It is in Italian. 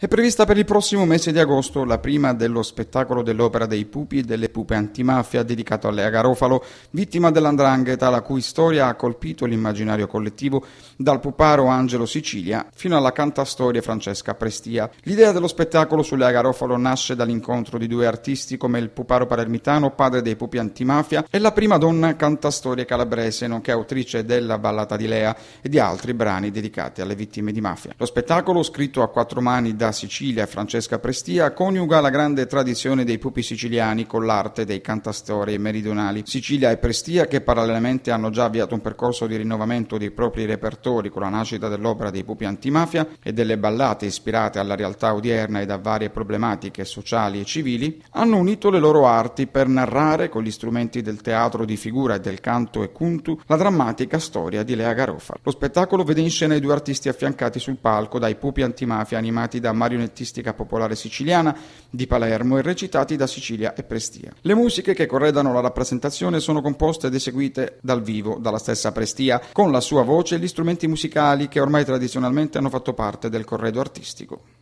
È prevista per il prossimo mese di agosto la prima dello spettacolo dell'opera dei pupi e delle pupe antimafia dedicato a Lea Garofalo, vittima dell'andrangheta la cui storia ha colpito l'immaginario collettivo dal puparo Angelo Sicilia fino alla cantastoria Francesca Prestia. L'idea dello spettacolo su Lea Garofalo nasce dall'incontro di due artisti come il puparo palermitano, padre dei pupi antimafia, e la prima donna cantastoria calabrese, nonché autrice della ballata di Lea e di altri brani dedicati alle vittime di mafia. Lo spettacolo, scritto a quattro mani da della Sicilia Francesca Prestia coniuga la grande tradizione dei pupi siciliani con l'arte dei cantastorie meridionali. Sicilia e Prestia, che parallelamente hanno già avviato un percorso di rinnovamento dei propri repertori con la nascita dell'opera dei pupi antimafia e delle ballate ispirate alla realtà odierna e da varie problematiche sociali e civili, hanno unito le loro arti per narrare con gli strumenti del teatro di figura e del canto e cuntu la drammatica storia di Lea Garofa. Lo spettacolo vede in scena i due artisti affiancati sul palco dai pupi antimafia animati da marionettistica popolare siciliana di Palermo e recitati da Sicilia e Prestia. Le musiche che corredano la rappresentazione sono composte ed eseguite dal vivo dalla stessa Prestia, con la sua voce e gli strumenti musicali che ormai tradizionalmente hanno fatto parte del corredo artistico.